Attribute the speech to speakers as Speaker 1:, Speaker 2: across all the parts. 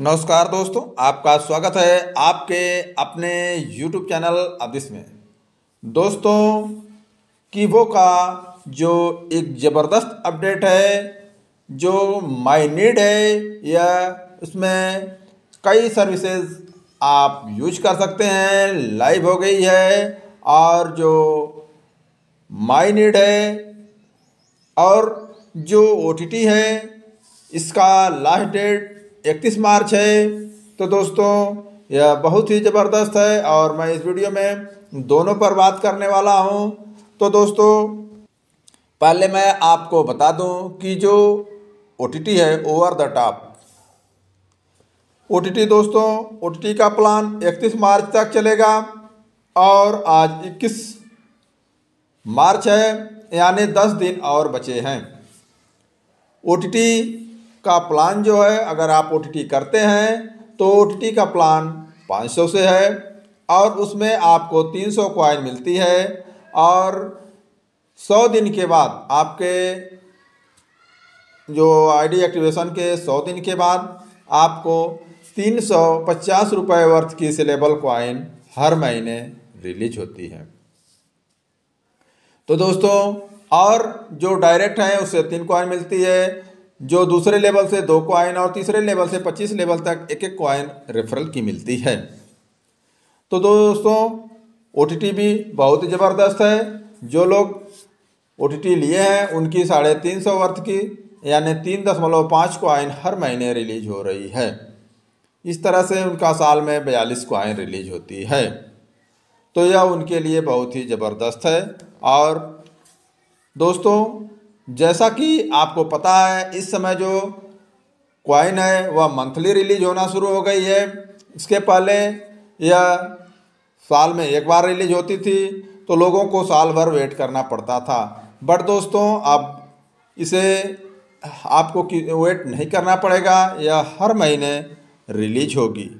Speaker 1: नमस्कार दोस्तों आपका स्वागत है आपके अपने YouTube चैनल अदिस में दोस्तों कीवो का जो एक ज़बरदस्त अपडेट है जो माई नीड है या उसमें कई सर्विसेज आप यूज कर सकते हैं लाइव हो गई है और जो माई नीड है और जो ओ है इसका लास्ट डेट इकतीस मार्च है तो दोस्तों यह बहुत ही ज़बरदस्त है और मैं इस वीडियो में दोनों पर बात करने वाला हूँ तो दोस्तों पहले मैं आपको बता दूं कि जो ओ है ओवर द टॉप ओ दोस्तों ओ का प्लान 31 मार्च तक चलेगा और आज 21 मार्च है यानी 10 दिन और बचे हैं ओ का प्लान जो है अगर आप ओ करते हैं तो ओ का प्लान 500 से है और उसमें आपको 300 सौ क्वाइन मिलती है और 100 दिन के बाद आपके जो आईडी एक्टिवेशन के 100 दिन के बाद आपको तीन सौ पचास रुपये वर्थ की सिलेबल क्वाइन हर महीने रिलीज होती है तो दोस्तों और जो डायरेक्ट हैं उससे तीन क्वाइन मिलती है जो दूसरे लेवल से दो क्वाइन और तीसरे लेवल से पच्चीस लेवल तक एक एक क्वाइन रेफरल की मिलती है तो दोस्तों ओ भी बहुत ज़बरदस्त है जो लोग ओ लिए हैं उनकी साढ़े तीन सौ वर्थ की यानी तीन दशमलव पाँच क्वाइन हर महीने रिलीज हो रही है इस तरह से उनका साल में बयालीस क्वाइन रिलीज होती है तो यह उनके लिए बहुत ही ज़बरदस्त है और दोस्तों जैसा कि आपको पता है इस समय जो क्वाइन है वह मंथली रिलीज होना शुरू हो गई है इसके पहले यह साल में एक बार रिलीज होती थी तो लोगों को साल भर वेट करना पड़ता था बट दोस्तों अब इसे आपको वेट नहीं करना पड़ेगा यह हर महीने रिलीज होगी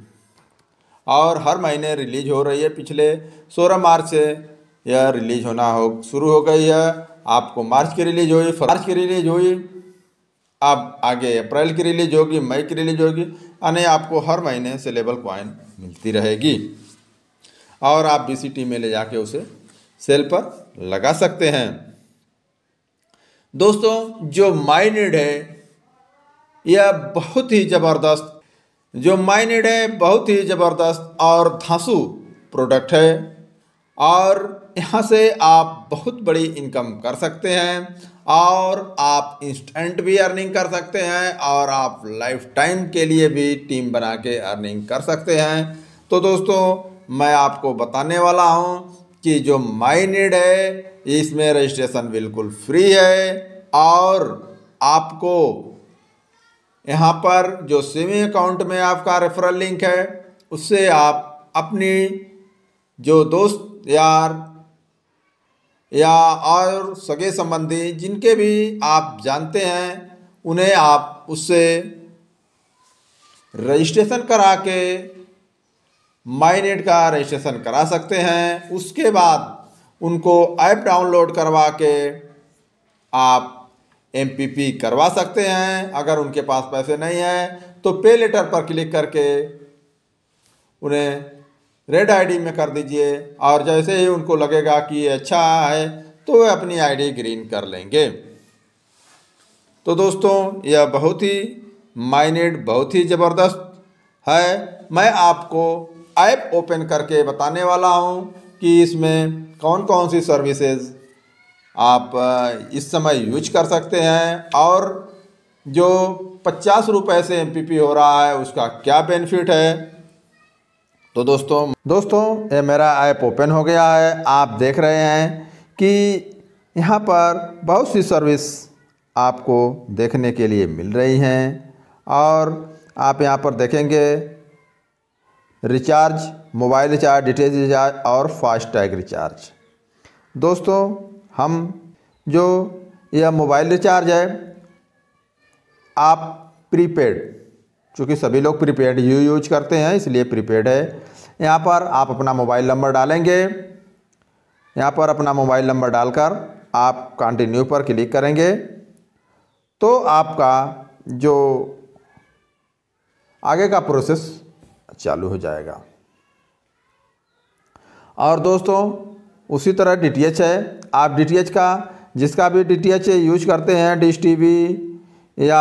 Speaker 1: और हर महीने रिलीज हो रही है पिछले 16 मार्च से यह रिलीज होना हो शुरू हो गई है आपको मार्च के रिलीज होगी मार्च के रिलीज होगी आप आगे अप्रैल की रिलीज होगी मई की रिलीज होगी यानी आपको हर महीने से लेबल कॉइन मिलती रहेगी और आप बी में ले जाके उसे सेल पर लगा सकते हैं दोस्तों जो माइनेड है यह बहुत ही ज़बरदस्त जो माइनेड है बहुत ही ज़बरदस्त और धांसू प्रोडक्ट है और यहाँ से आप बहुत बड़ी इनकम कर सकते हैं और आप इंस्टेंट भी अर्निंग कर सकते हैं और आप लाइफ टाइम के लिए भी टीम बना के अर्निंग कर सकते हैं तो दोस्तों मैं आपको बताने वाला हूँ कि जो माई नीड है इसमें रजिस्ट्रेशन बिल्कुल फ्री है और आपको यहाँ पर जो सेविंग अकाउंट में आपका रेफरल लिंक है उससे आप अपनी जो दोस्त यार या और सगे संबंधी जिनके भी आप जानते हैं उन्हें आप उससे रजिस्ट्रेशन करा के माइनेट का रजिस्ट्रेशन करा सकते हैं उसके बाद उनको ऐप डाउनलोड करवा के आप एम करवा सकते हैं अगर उनके पास पैसे नहीं हैं तो पे लेटर पर क्लिक करके उन्हें रेड आईडी में कर दीजिए और जैसे ही उनको लगेगा कि ये अच्छा है तो वह अपनी आईडी ग्रीन कर लेंगे तो दोस्तों यह बहुत ही माइनेड बहुत ही ज़बरदस्त है मैं आपको ऐप ओपन करके बताने वाला हूँ कि इसमें कौन कौन सी सर्विसेज आप इस समय यूज कर सकते हैं और जो पचास रुपये से एमपीपी हो रहा है उसका क्या बेनिफिट है तो दोस्तों दोस्तों ये मेरा ऐप ओपन हो गया है आप देख रहे हैं कि यहाँ पर बहुत सी सर्विस आपको देखने के लिए मिल रही हैं और आप यहाँ पर देखेंगे recharge mobile recharge detail recharge और फास्टैग रिचार्ज दोस्तों हम जो यह मोबाइल रिचार्ज है आप प्रीपेड चूँकि सभी लोग प्रीपेड यू यूज करते हैं इसलिए प्रीपेड है यहाँ पर आप अपना मोबाइल नंबर डालेंगे यहाँ पर अपना मोबाइल नंबर डालकर आप कंटिन्यू पर क्लिक करेंगे तो आपका जो आगे का प्रोसेस चालू हो जाएगा और दोस्तों उसी तरह डीटीएच है आप डीटीएच का जिसका भी डीटीएच यूज करते हैं डिश टीवी या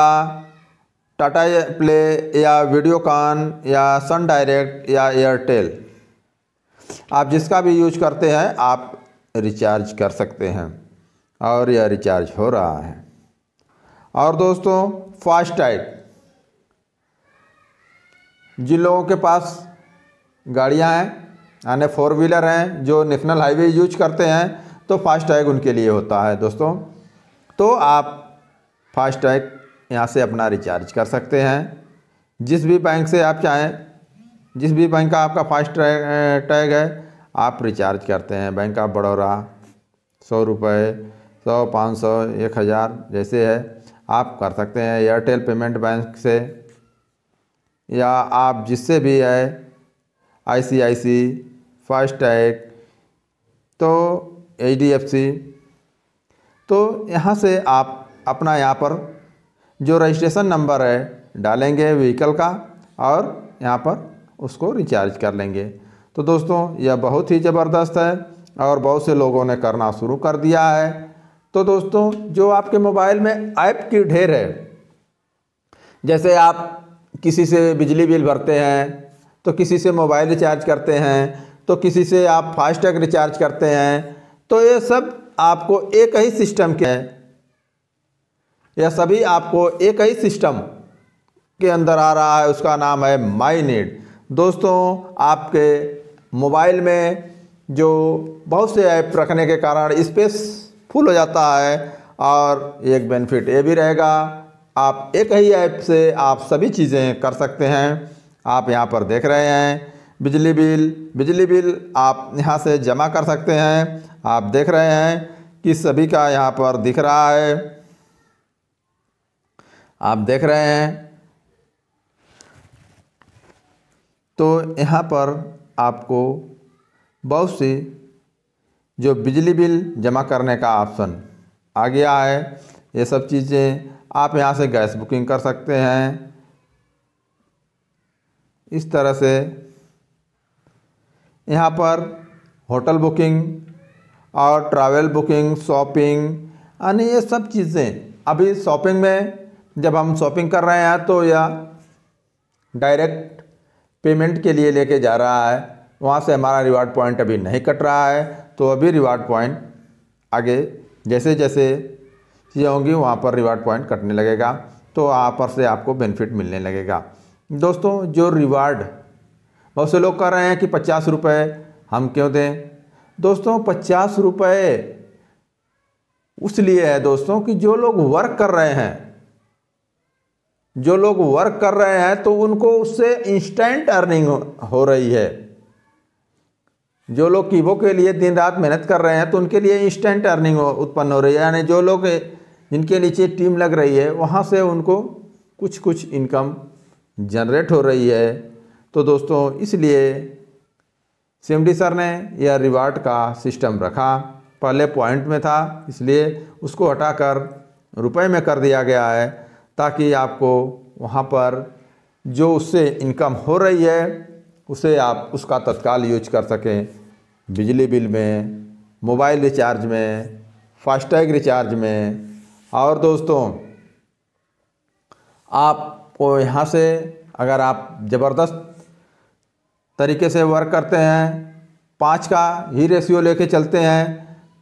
Speaker 1: टाटा प्ले या वीडियोकॉन या सन डायरेक्ट या एयरटेल आप जिसका भी यूज करते हैं आप रिचार्ज कर सकते हैं और यह रिचार्ज हो रहा है और दोस्तों फास्टैग जिन लोगों के पास गाड़ियां हैं यानी फोर व्हीलर हैं जो नेशनल हाईवे यूज करते हैं तो फास्टैग उनके लिए होता है दोस्तों तो आप फास्टैग यहाँ से अपना रिचार्ज कर सकते हैं जिस भी बैंक से आप चाहें जिस भी बैंक का आपका फास्ट टैग है आप रिचार्ज करते हैं बैंक ऑफ बड़ौदा सौ रुपये सौ पाँच सौ एक हज़ार जैसे है आप कर सकते हैं एयरटेल पेमेंट बैंक से या आप जिससे भी है I C I C fast tag तो एच डी एफ सी तो यहाँ से आप अपना यहाँ पर जो रजिस्ट्रेशन नंबर है डालेंगे व्हीकल का और यहाँ पर उसको रिचार्ज कर लेंगे तो दोस्तों यह बहुत ही ज़बरदस्त है और बहुत से लोगों ने करना शुरू कर दिया है तो दोस्तों जो आपके मोबाइल में ऐप की ढेर है जैसे आप किसी से बिजली बिल भरते हैं तो किसी से मोबाइल रिचार्ज करते हैं तो किसी से आप फास्टैग रिचार्ज करते हैं तो ये सब आपको एक ही सिस्टम के यह सभी आपको एक ही सिस्टम के अंदर आ रहा है उसका नाम है माई नेट दोस्तों आपके मोबाइल में जो बहुत से ऐप रखने के कारण स्पेस फुल हो जाता है और एक बेनिफिट ये भी रहेगा आप एक ही ऐप से आप सभी चीज़ें कर सकते हैं आप यहाँ पर देख रहे हैं बिजली बिल बिजली बिल आप यहाँ से जमा कर सकते हैं आप देख रहे हैं कि सभी का यहाँ पर दिख रहा है आप देख रहे हैं तो यहाँ पर आपको बहुत सी जो बिजली बिल जमा करने का ऑप्शन आ गया है ये सब चीज़ें आप यहाँ से गैस बुकिंग कर सकते हैं इस तरह से यहाँ पर होटल बुकिंग और ट्रैवल बुकिंग शॉपिंग यानी ये सब चीज़ें अभी शॉपिंग में जब हम शॉपिंग कर रहे हैं तो या डायरेक्ट पेमेंट के लिए लेके जा रहा है वहाँ से हमारा रिवार्ड पॉइंट अभी नहीं कट रहा है तो अभी रिवार्ड पॉइंट आगे जैसे जैसे चीज़ें होंगी वहाँ पर रिवार्ड पॉइंट कटने लगेगा तो वहाँ पर से आपको बेनिफिट मिलने लगेगा दोस्तों जो रिवार्ड बहुत से लोग कह रहे हैं कि पचास रुपये हम क्यों दें दोस्तों पचास रुपये उस लिए है दोस्तों कि जो लोग वर्क कर रहे हैं जो लोग वर्क कर रहे हैं तो उनको उससे इंस्टेंट अर्निंग हो रही है जो लोग कीबो के लिए दिन रात मेहनत कर रहे हैं तो उनके लिए इंस्टेंट अर्निंग उत्पन्न हो रही है यानी जो लोग जिनके नीचे टीम लग रही है वहाँ से उनको कुछ कुछ इनकम जनरेट हो रही है तो दोस्तों इसलिए सिमडी सर ने यह रिवार्ड का सिस्टम रखा पहले पॉइंट में था इसलिए उसको हटाकर रुपए में कर दिया गया है ताकि आपको वहाँ पर जो उससे इनकम हो रही है उसे आप उसका तत्काल यूज कर सकें बिजली बिल में मोबाइल रिचार्ज में फास्टैग रिचार्ज में और दोस्तों आपको यहाँ से अगर आप ज़बरदस्त तरीके से वर्क करते हैं पाँच का ही रेशियो लेके चलते हैं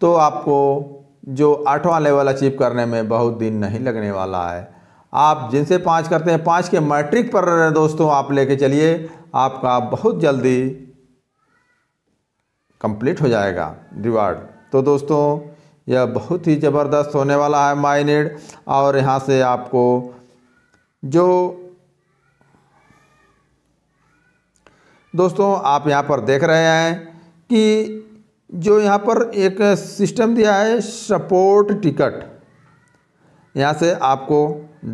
Speaker 1: तो आपको जो आठवां लेवल अचीव करने में बहुत दिन नहीं लगने वाला है आप जिनसे पाँच करते हैं पाँच के मैट्रिक पर दोस्तों आप लेके चलिए आपका बहुत जल्दी कंप्लीट हो जाएगा रिवार्ड तो दोस्तों यह बहुत ही ज़बरदस्त होने वाला है माइनेड और यहाँ से आपको जो दोस्तों आप यहाँ पर देख रहे हैं कि जो यहाँ पर एक सिस्टम दिया है सपोर्ट टिकट यहाँ से आपको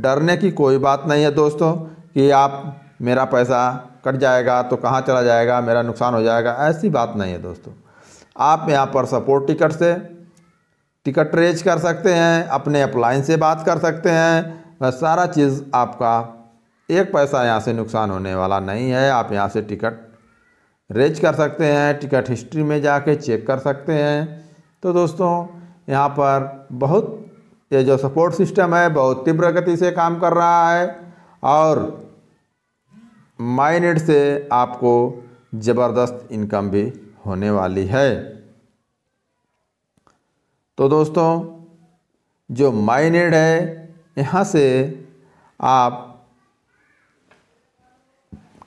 Speaker 1: डरने की कोई बात नहीं है दोस्तों कि आप मेरा पैसा कट जाएगा तो कहाँ चला जाएगा मेरा नुकसान हो जाएगा ऐसी बात नहीं है दोस्तों आप यहाँ पर सपोर्ट टिकट से टिकट रेज कर सकते हैं अपने अपलाइन से बात कर सकते हैं सारा चीज़ आपका एक पैसा यहाँ से नुकसान होने वाला नहीं है आप यहाँ से टिकट रेज कर सकते हैं टिकट हिस्ट्री में जाके चेक कर सकते हैं तो दोस्तों यहाँ पर बहुत ये जो सपोर्ट सिस्टम है बहुत तीव्र गति से काम कर रहा है और माइनेट से आपको ज़बरदस्त इनकम भी होने वाली है तो दोस्तों जो माइनेड है यहाँ से आप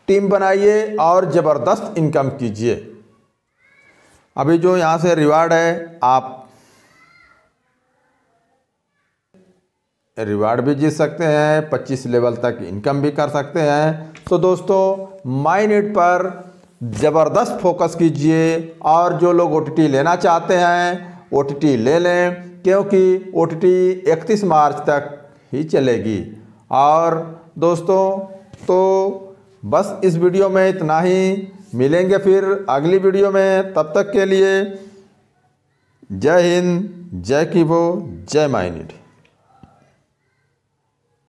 Speaker 1: टीम बनाइए और ज़बरदस्त इनकम कीजिए अभी जो यहाँ से रिवार्ड है आप रिवार्ड भी जीत सकते हैं 25 लेवल तक इनकम भी कर सकते हैं तो दोस्तों माई नेट पर ज़बरदस्त फोकस कीजिए और जो लोग ओ लेना चाहते हैं ओ ले लें क्योंकि ओ टी इकतीस मार्च तक ही चलेगी और दोस्तों तो बस इस वीडियो में इतना ही मिलेंगे फिर अगली वीडियो में तब तक के लिए जय हिंद जय की वो जय माइनिट